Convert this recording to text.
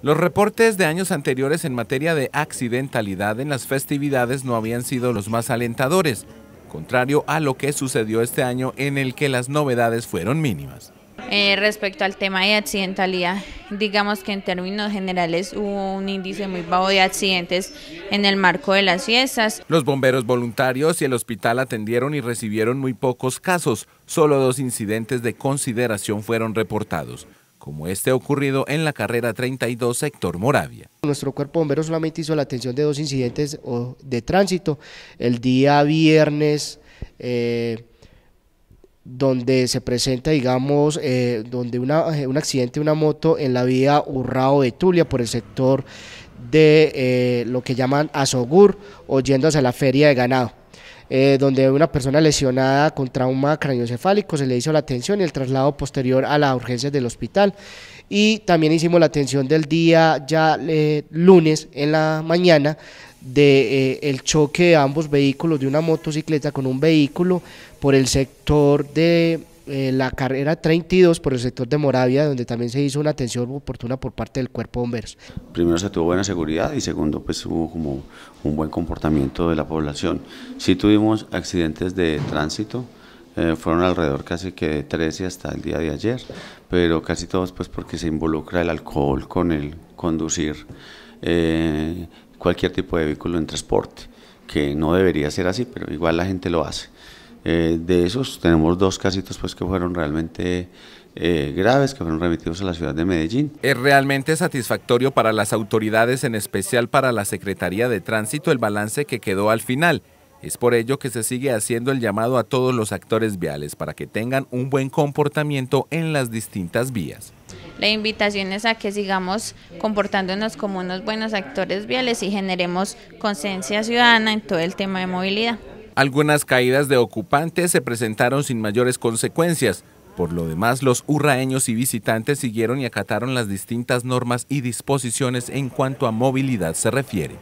Los reportes de años anteriores en materia de accidentalidad en las festividades no habían sido los más alentadores, contrario a lo que sucedió este año en el que las novedades fueron mínimas. Eh, respecto al tema de accidentalidad, digamos que en términos generales hubo un índice muy bajo de accidentes en el marco de las fiestas. Los bomberos voluntarios y el hospital atendieron y recibieron muy pocos casos, solo dos incidentes de consideración fueron reportados como este ocurrido en la carrera 32 sector Moravia. Nuestro cuerpo bombero solamente hizo la atención de dos incidentes de tránsito. El día viernes, eh, donde se presenta, digamos, eh, donde eh, un accidente de una moto en la vía Urrao de Tulia por el sector de lo que llaman Azogur, o yendo hacia la feria de ganado. Eh, donde una persona lesionada con trauma craniocefálico se le hizo la atención y el traslado posterior a la urgencia del hospital. Y también hicimos la atención del día ya eh, lunes en la mañana de eh, el choque de ambos vehículos de una motocicleta con un vehículo por el sector de eh, la carrera 32 por el sector de Moravia, donde también se hizo una atención oportuna por parte del cuerpo de bomberos. Primero se tuvo buena seguridad y segundo pues hubo como un buen comportamiento de la población. Sí tuvimos accidentes de tránsito, eh, fueron alrededor casi que de 13 hasta el día de ayer, pero casi todos pues porque se involucra el alcohol con el conducir eh, cualquier tipo de vehículo en transporte, que no debería ser así, pero igual la gente lo hace. Eh, de esos tenemos dos casitos pues que fueron realmente eh, graves que fueron remitidos a la ciudad de Medellín. Es realmente satisfactorio para las autoridades, en especial para la Secretaría de Tránsito, el balance que quedó al final. Es por ello que se sigue haciendo el llamado a todos los actores viales para que tengan un buen comportamiento en las distintas vías. La invitación es a que sigamos comportándonos como unos buenos actores viales y generemos conciencia ciudadana en todo el tema de movilidad. Algunas caídas de ocupantes se presentaron sin mayores consecuencias. Por lo demás, los urraeños y visitantes siguieron y acataron las distintas normas y disposiciones en cuanto a movilidad se refiere.